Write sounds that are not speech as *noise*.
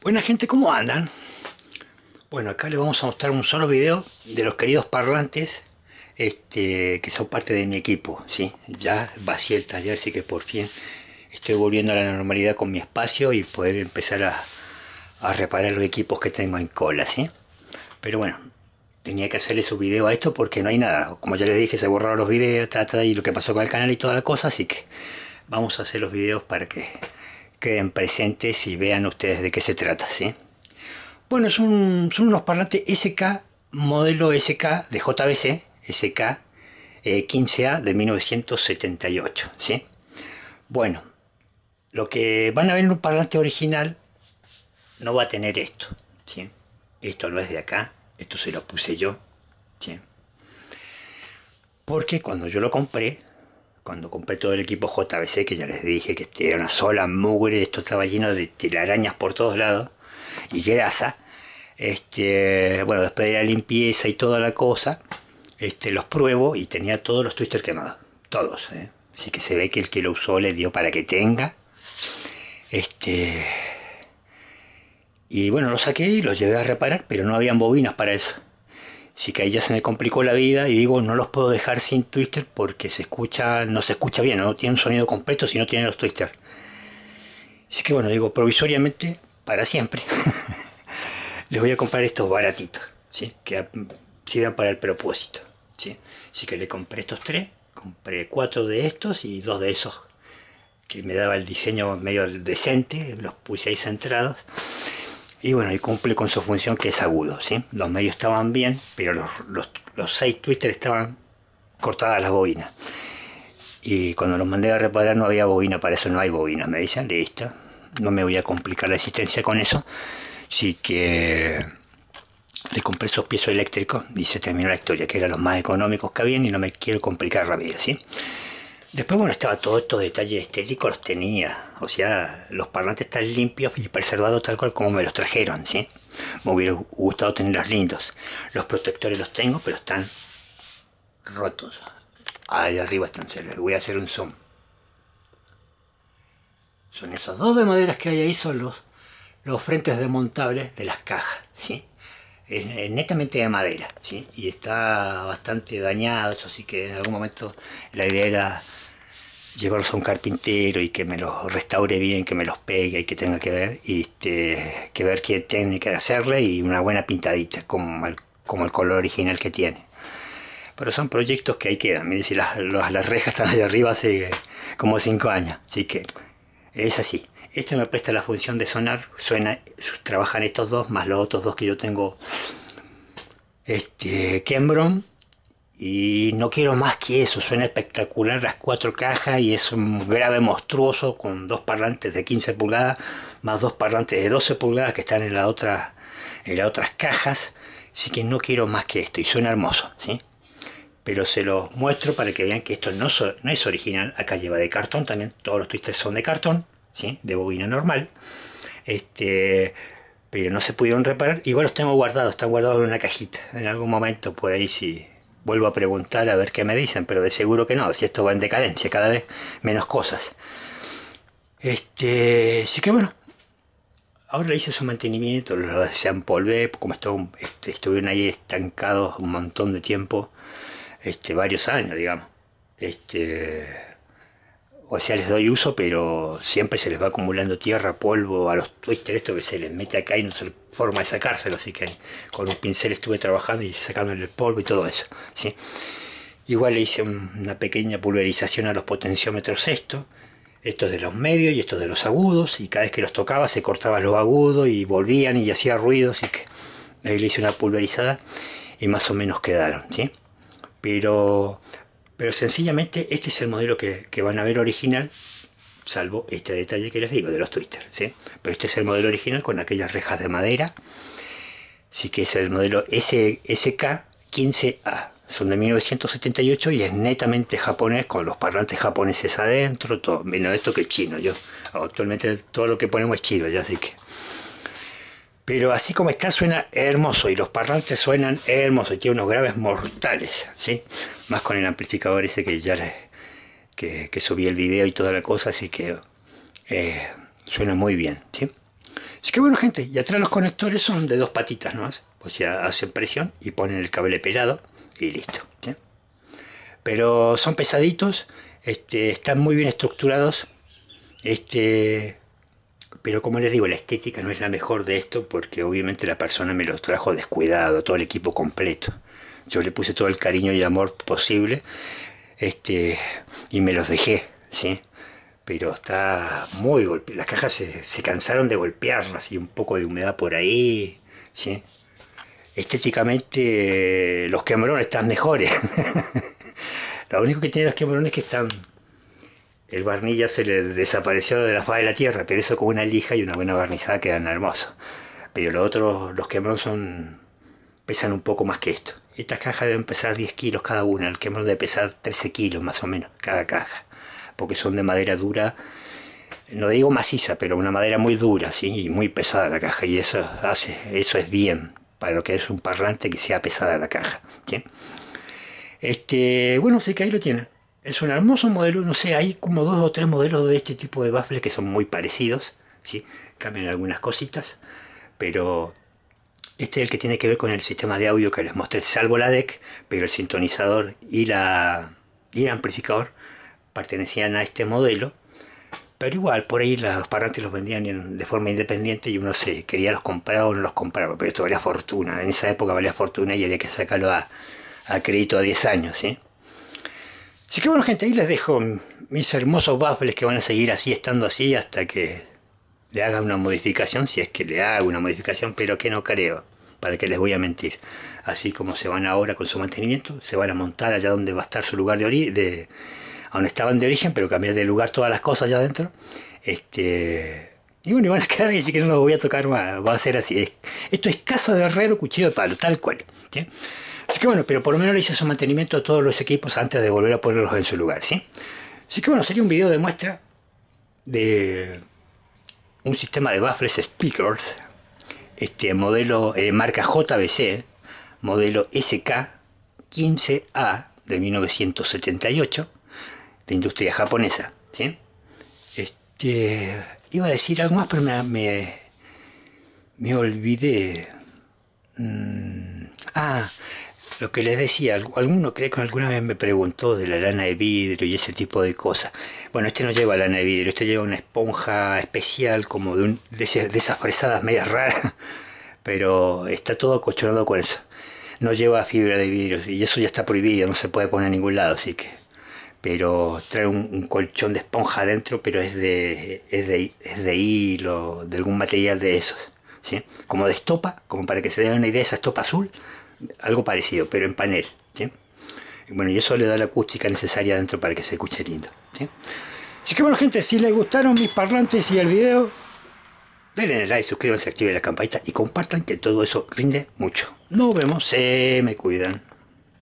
Buena gente, ¿cómo andan? Bueno, acá les vamos a mostrar un solo video de los queridos parlantes este, que son parte de mi equipo, ¿sí? Ya vacié el taller, así que por fin estoy volviendo a la normalidad con mi espacio y poder empezar a, reparar los equipos que tengo en cola, Pero bueno, tenía que hacerle su video a esto porque no hay nada. Como ya les dije, se borraron los videos, trata y lo que pasó con el canal y toda la cosa, así que vamos a hacer los videos para que queden presentes y vean ustedes de qué se trata. ¿sí? Bueno, son, unos parlantes SK, modelo SK de JBC, SK 15A eh, de 1978. ¿sí? Bueno, lo que van a ver en un parlante original no va a tener esto. ¿sí? Esto no es de acá, esto se lo puse yo. ¿sí? Porque cuando yo lo compré, cuando compré todo el equipo JBC, que ya les dije que era una sola mugre, esto estaba lleno de telarañas por todos lados y grasa. Este, bueno, después de la limpieza y toda la cosa, este, los pruebo y tenía todos los twisters quemados, todos. ¿eh? Así que se ve que el que lo usó le dio para que tenga. Este, y bueno, lo saqué y los llevé a reparar, pero no habían bobinas para eso. Así que ahí ya se me complicó la vida y digo, no los puedo dejar sin twister porque se escucha, no se escucha bien, no tiene un sonido completo si no tiene los twister. Así que bueno, digo, provisoriamente, para siempre, *laughs* les voy a comprar estos baratitos, ¿sí? que sirvan para el propósito. ¿sí? Así que le compré estos tres, compré cuatro de estos y dos de esos, que me daba el diseño medio decente, los puse ahí centrados. Y bueno, y cumple con su función que es agudo, ¿sí? Los medios estaban bien, pero los, los, seis twisters estaban cortadas las bobinas. Y cuando los mandé a reparar no había bobina, para eso no hay bobina, me dicen, listo. No me voy a complicar la existencia con eso. Así que le compré esos piezos eléctricos y se terminó la historia, que eran los más económicos que habían y no me quiero complicar la vida, ¿sí? Después, bueno, estaba todo estos detalles estéticos, los tenía. O sea, los parlantes están limpios y preservados tal cual como me los trajeron, ¿sí? Me hubiera gustado tenerlos lindos. Los protectores los tengo, pero están rotos. Ahí arriba están, se voy a hacer un zoom. Son esos dos de maderas que hay ahí, son los, los frentes desmontables de las cajas, ¿sí? es, netamente de madera, Y está bastante dañado, así que en algún momento la idea era llevarlos a un carpintero y que me los restaure bien, que me los pegue y que tenga que ver, este, que ver qué técnica hacerle y una buena pintadita como el, el color original que tiene. Pero son proyectos que ahí quedan, miren si las, rejas están allá arriba hace como cinco años, así que es así. Este me presta la función de sonar, suena, trabajan estos dos, más los otros dos que yo tengo, este, Kembron, y no quiero más que eso, suena espectacular las cuatro cajas y es un grave monstruoso con dos parlantes de 15 pulgadas más dos parlantes de 12 pulgadas que están en, en las otras cajas, así que no quiero más que esto y suena hermoso, ¿sí? Pero se los muestro para que vean que esto no, no es original, acá lleva de cartón también, todos los twisters son de cartón de bobina normal. Este, pero no se pudieron reparar. Igual los tengo guardados, están guardados en una cajita. En algún momento por ahí si vuelvo a preguntar a ver qué me dicen, pero de seguro que no, si esto va en decadencia, cada vez menos cosas. Este, sí que bueno, ahora hice su mantenimiento, lo desempolvé, como estuvo, este, estuvieron ahí estancados un montón de tiempo, este, varios años, digamos. Este, o sea, les doy uso, pero siempre se les va acumulando tierra, polvo, a los twister esto que se les mete acá y no se forma de sacárselo, así que con un pincel estuve trabajando y sacándole el polvo y todo eso, ¿sí? Igual le hice una pequeña pulverización a los potenciómetros estos, estos de los medios y estos de los agudos, y cada vez que los tocaba se cortaba los agudos y volvían y hacía ruido, así que le hice una pulverizada y más o menos quedaron, ¿sí? Pero pero sencillamente este es el modelo que, van a ver original, salvo este detalle que les digo de los twisters, ¿sí? Pero este es el modelo original con aquellas rejas de madera. así que es el modelo SK15A. Son de 1978 y es netamente japonés, con los parlantes japoneses adentro, todo. Menos esto que es chino. Yo actualmente todo lo que ponemos es chino, ya así que... Pero así como está suena hermoso y los parlantes suenan hermosos tiene unos graves mortales, ¿sí? Más con el amplificador ese que ya que, subí el video y toda la cosa, así que eh, suena muy bien, ¿sí? Así que bueno gente, y atrás los conectores son de dos patitas nomás, o pues sea, hacen presión y ponen el cable pelado y listo, Pero son pesaditos, este, están muy bien estructurados, este, pero como les digo, la estética no es la mejor de esto porque obviamente la persona me los trajo descuidado, todo el equipo completo. Yo le puse todo el cariño y amor posible este, y me los dejé, ¿sí? Pero está muy Las cajas se, cansaron de golpearlas y un poco de humedad por ahí, ¿sí? Estéticamente los camarones están mejores. *laughs* Lo único que tienen los camarones es que están el ya se le desapareció de la faz de la tierra, pero eso con una lija y una buena barnizada quedan hermosos. Pero los otros, los quebrón son pesan un poco más que esto. Estas cajas deben pesar 10 kilos cada una, el quebrón debe pesar 13 kilos más o menos cada caja, porque son de madera dura, no digo maciza, pero una madera muy dura, ¿sí? y muy pesada la caja, y eso hace, eso es bien para lo que es un parlante que sea pesada la caja. ¿sí? Este, bueno, sé que ahí lo tienen. Es un hermoso modelo, no sé, hay como dos o tres modelos de este tipo de baffles que son muy parecidos, ¿sí? cambian algunas cositas, pero este es el que tiene que ver con el sistema de audio que les mostré, salvo la DEC, pero el sintonizador y, la, y el amplificador pertenecían a este modelo. Pero igual, por ahí los parantes los vendían de forma independiente y uno se quería los comprar o no los compraba, pero esto valía fortuna. En esa época valía fortuna y había que sacarlo a, a crédito a 10 años, ¿sí? Así que bueno, gente, ahí les dejo mis hermosos baffles que van a seguir así, estando así, hasta que le haga una modificación, si es que le hago una modificación, pero que no creo, para que les voy a mentir. Así como se van ahora con su mantenimiento, se van a montar allá donde va a estar su lugar de origen, de, donde estaban de origen, pero cambiar de lugar todas las cosas allá adentro. Este, y bueno, y van a quedar así que no los voy a tocar más, va a ser así. Esto es casa de herrero, cuchillo de palo, tal cual. ¿sí? Así que bueno, pero por lo menos le hice su mantenimiento a todos los equipos antes de volver a ponerlos en su lugar, ¿sí? Así que bueno, sería un video de muestra de un sistema de baffles speakers, este modelo eh, marca JBC, modelo SK15A de 1978, de industria japonesa, ¿sí? Este, iba a decir algo más, pero me, me, olvidé. Mm, ah, lo que les decía, alguno creo que alguna vez me preguntó de la lana de vidrio y ese tipo de cosas. Bueno, este no lleva lana de vidrio, este lleva una esponja especial como de, un, de, esas fresadas medias *laughs* raras, pero está todo acolchonado con eso. No lleva fibra de vidrio y eso ya está prohibido, no se puede poner en ningún lado, así que pero trae un, colchón de esponja adentro, pero es de, de, de hilo, de algún material de esos, ¿sí? Como de estopa, como para que se den una idea, esa estopa azul, algo parecido, pero en panel. ¿sí? Bueno, y eso le da la acústica necesaria Dentro para que se escuche lindo. Así que bueno, gente, si les gustaron mis parlantes y el video, denle like, suscríbanse, activen la campanita y compartan que todo eso rinde mucho. Nos vemos, se me cuidan.